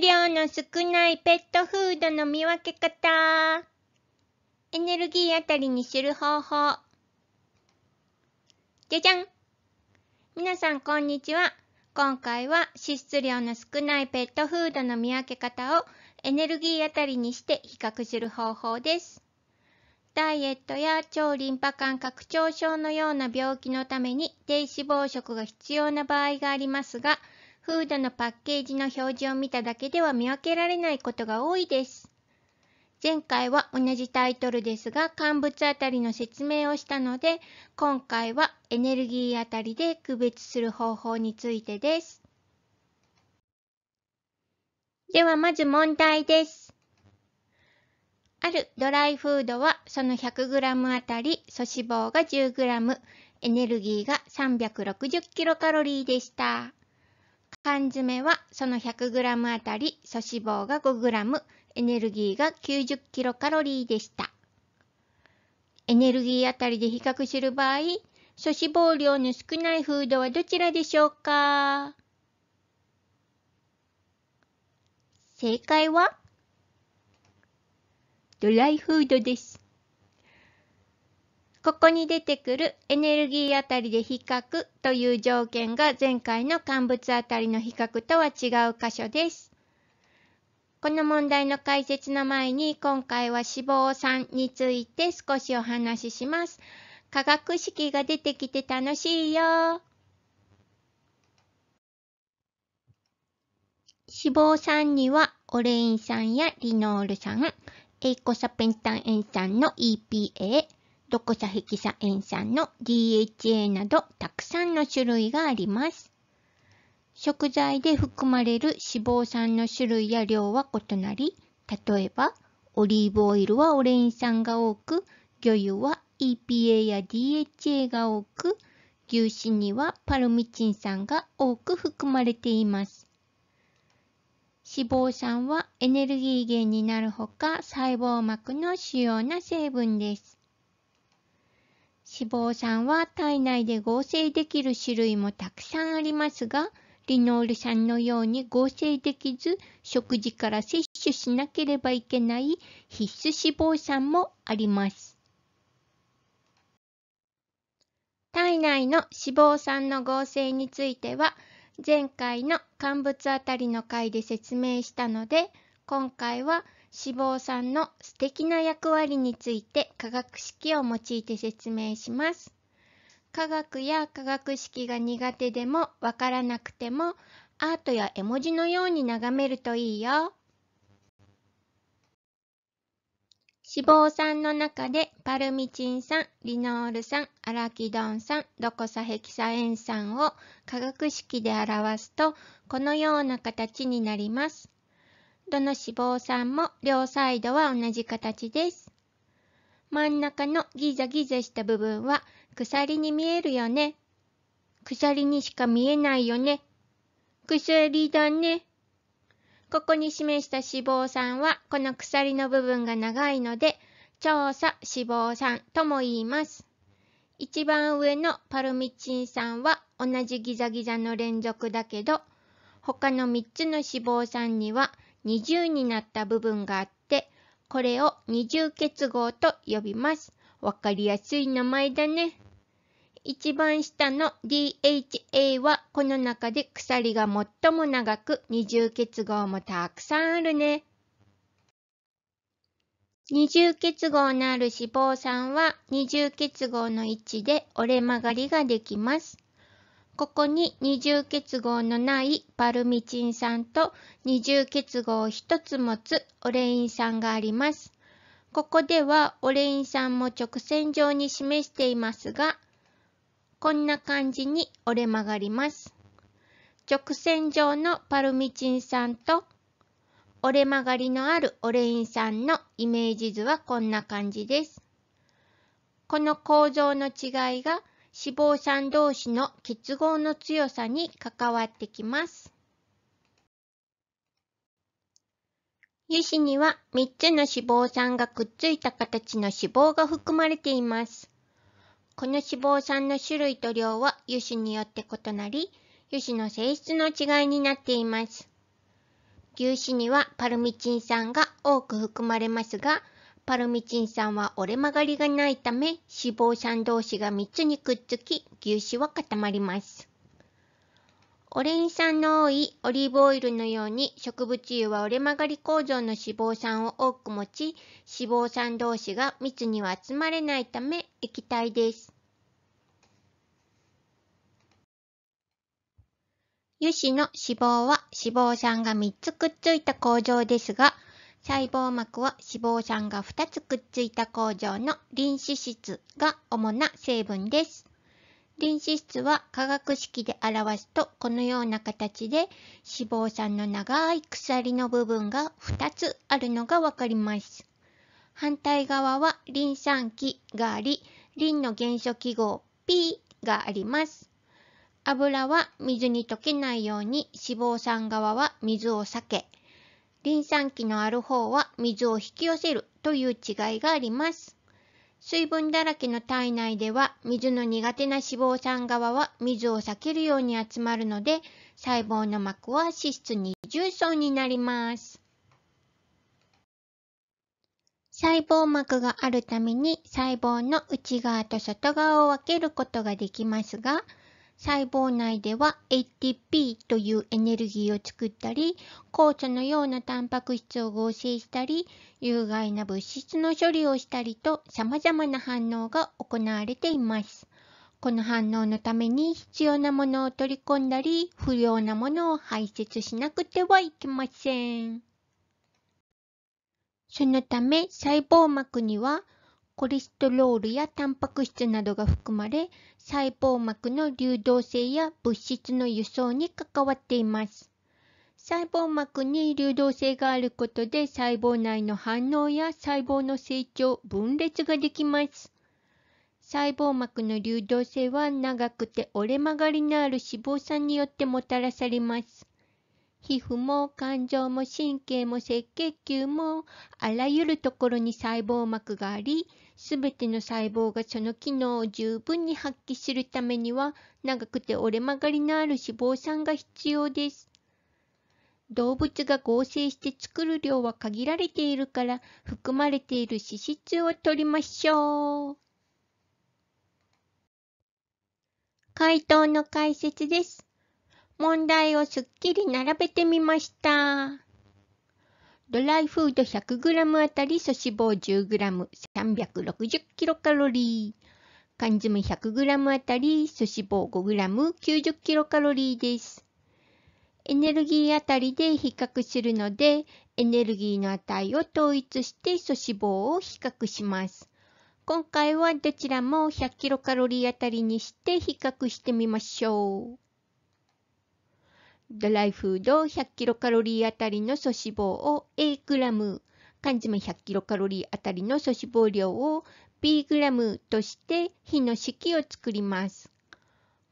量の少ないペットフードの見分け方。エネルギーあたりに知る方法。じゃじゃん皆さんこんにちは。今回は脂質量の少ないペットフードの見分け方をエネルギーあたりにして比較する方法です。ダイエットや超リンパ管拡張症のような病気のために低脂肪食が必要な場合がありますが、フードのパッケージの表示を見ただけでは見分けられないことが多いです。前回は同じタイトルですが、乾物あたりの説明をしたので、今回はエネルギーあたりで区別する方法についてです。ではまず問題です。あるドライフードはその 100g あたり粗脂肪が 10g、エネルギーが 360kcal でした。缶詰はその 100g あたり粗脂肪が 5g、エネルギーが 90kcal でした。エネルギーあたりで比較する場合、粗脂肪量の少ないフードはどちらでしょうか正解はドライフードです。ここに出てくるエネルギーあたりで比較という条件が前回の乾物あたりの比較とは違う箇所です。この問題の解説の前に今回は脂肪酸について少しお話しします。化学式が出てきて楽しいよ。脂肪酸にはオレイン酸やリノール酸、エイコサペンタン塩酸の EPA、ドコヘキサエン酸の DHA などたくさんの種類があります。食材で含まれる脂肪酸の種類や量は異なり、例えばオリーブオイルはオレイン酸が多く、魚油は EPA や DHA が多く、牛脂にはパルミチン酸が多く含まれています。脂肪酸はエネルギー源になるほか細胞膜の主要な成分です。脂肪酸は体内で合成できる種類もたくさんありますが、リノール酸のように合成できず、食事から摂取しなければいけない必須脂肪酸もあります。体内の脂肪酸の合成については、前回の乾物あたりの回で説明したので、今回は脂肪酸の素敵な役割について化学式を用いて説明します。科学や化学式が苦手でもわからなくてもアートや絵文字のように眺めるといいよ。脂肪酸の中でパルミチン酸、リノール酸、アラキドン酸、ドコサヘキサエン酸を化学式で表すとこのような形になります。どの脂肪酸も両サイドは同じ形です。真ん中のギザギザした部分は鎖に見えるよね。鎖にしか見えないよね。鎖だね。ここに示した脂肪酸はこの鎖の部分が長いので調査脂肪酸とも言います。一番上のパルミチン酸は同じギザギザの連続だけど他の3つの脂肪酸には20になった部分があって、これを二重結合と呼びます。わかりやすい名前だね。一番下の DHA はこの中で鎖が最も長く二重結合もたくさんあるね。二重結合のある脂肪酸は二重結合の位置で折れ曲がりができます。ここに二重結合のないパルミチン酸と二重結合を1つ持つオレイン酸があります。ここではオレイン酸も直線上に示していますが、こんな感じに折れ曲がります。直線上のパルミチン酸と折れ曲がりのあるオレイン酸のイメージ図はこんな感じです。この構造の違いが脂肪酸同士の結合の強さに関わってきます。油脂には3つの脂肪酸がくっついた形の脂肪が含まれています。この脂肪酸の種類と量は油脂によって異なり、油脂の性質の違いになっています。牛脂にはパルミチン酸が多く含まれますが、パルミチン酸は折れ曲がりがないため、脂肪酸同士が3つにくっつき、牛脂は固まります。オレイン酸の多いオリーブオイルのように植物油は折れ曲がり構造の脂肪酸を多く持ち脂肪酸同士が密には集まれないため液体です。油脂の脂肪は脂肪酸が3つくっついた構造ですが細胞膜は脂肪酸が2つくっついた工場の臨脂質が主な成分です。臨脂質は化学式で表すとこのような形で脂肪酸の長い鎖の部分が2つあるのがわかります。反対側はリン酸基があり、リンの元素記号 P があります。油は水に溶けないように脂肪酸側は水を避け、リン酸基のある方は水を引き寄せるという違いがあります。水分だらけの体内では水の苦手な脂肪酸側は水を避けるように集まるので細胞の膜は脂質二重層になります。細胞膜があるために細胞の内側と外側を分けることができますが細胞内では ATP というエネルギーを作ったり、酵素のようなタンパク質を合成したり、有害な物質の処理をしたりと様々な反応が行われています。この反応のために必要なものを取り込んだり、不要なものを排泄しなくてはいけません。そのため細胞膜にはコレステロールやタンパク質などが含まれ、細胞膜の流動性や物質の輸送に関わっています。細胞膜に流動性があることで細胞内の反応や細胞の成長、分裂ができます。細胞膜の流動性は長くて折れ曲がりのある脂肪酸によってもたらされます。皮膚も肝臓も神経も赤血球もあらゆるところに細胞膜があり、すべての細胞がその機能を十分に発揮するためには、長くて折れ曲がりのある脂肪酸が必要です。動物が合成して作る量は限られているから、含まれている脂質を取りましょう。回答の解説です。問題をすっきり並べてみました。ドライフード 100g あたり粗脂肪 10g360kcal 缶詰 100g あたり粗脂肪 5g90kcal ですエネルギーあたりで比較するのでエネルギーの値を統一して粗脂肪を比較します今回はどちらも 100kcal あたりにして比較してみましょうドライフード 100kcal あたりの粗脂肪を A g 缶詰 100kcal あたりの粗脂肪量を B g として比の式を作ります。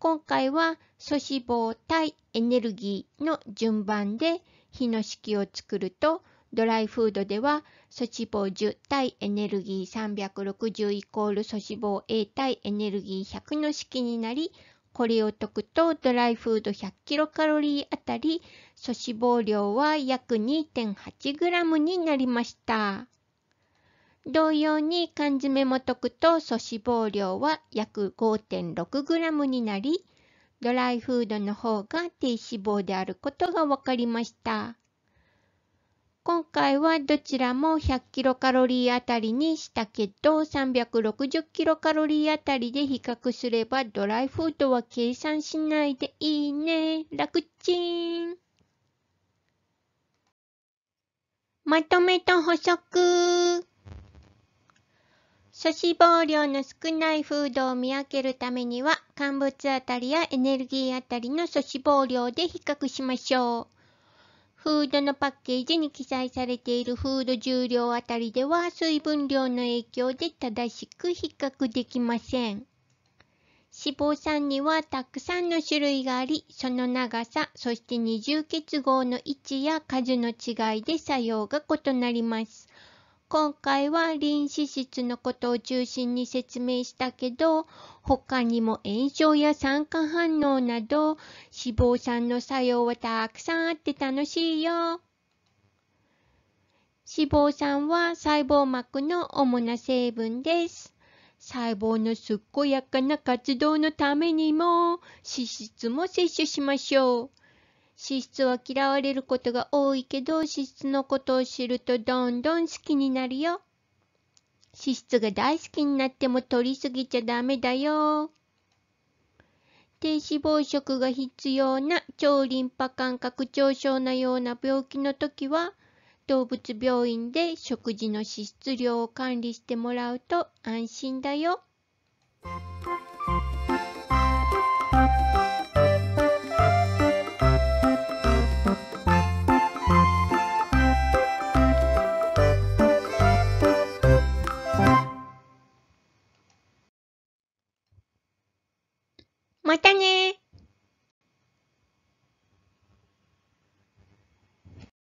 今回は粗脂肪対エネルギーの順番で比の式を作るとドライフードでは粗脂肪10対エネルギー360イコール粗脂肪 A 対エネルギー100の式になりこれを解くとドライフード 100kcal あたり粗脂肪量は約 2.8g になりました。同様に缶詰も解くと粗脂肪量は約 5.6g になりドライフードの方が低脂肪であることが分かりました。今回はどちらも1 0 0キロカロリーあたりにしたけど3 6 0キロカロリーあたりで比較すればドライフードは計算しないでいいね楽ちんまとめと補足粗脂肪量の少ないフードを見分けるためには乾物あたりやエネルギーあたりの粗脂肪量で比較しましょう。フードのパッケージに記載されているフード重量あたりでは水分量の影響で正しく比較できません。脂肪酸にはたくさんの種類があり、その長さ、そして二重結合の位置や数の違いで作用が異なります。今回は臨死質のことを中心に説明したけど、他にも炎症や酸化反応など、脂肪酸の作用はたくさんあって楽しいよ。脂肪酸は細胞膜の主な成分です。細胞のすっごやかな活動のためにも、脂質も摂取しましょう。脂質は嫌われることが多いけど、脂質のことを知るとどんどん好きになるよ。脂質が大好きになっても取りすぎちゃダメだよ。低脂肪食が必要な超リンパ管拡張症のような病気の時は、動物病院で食事の脂質量を管理してもらうと安心だよ。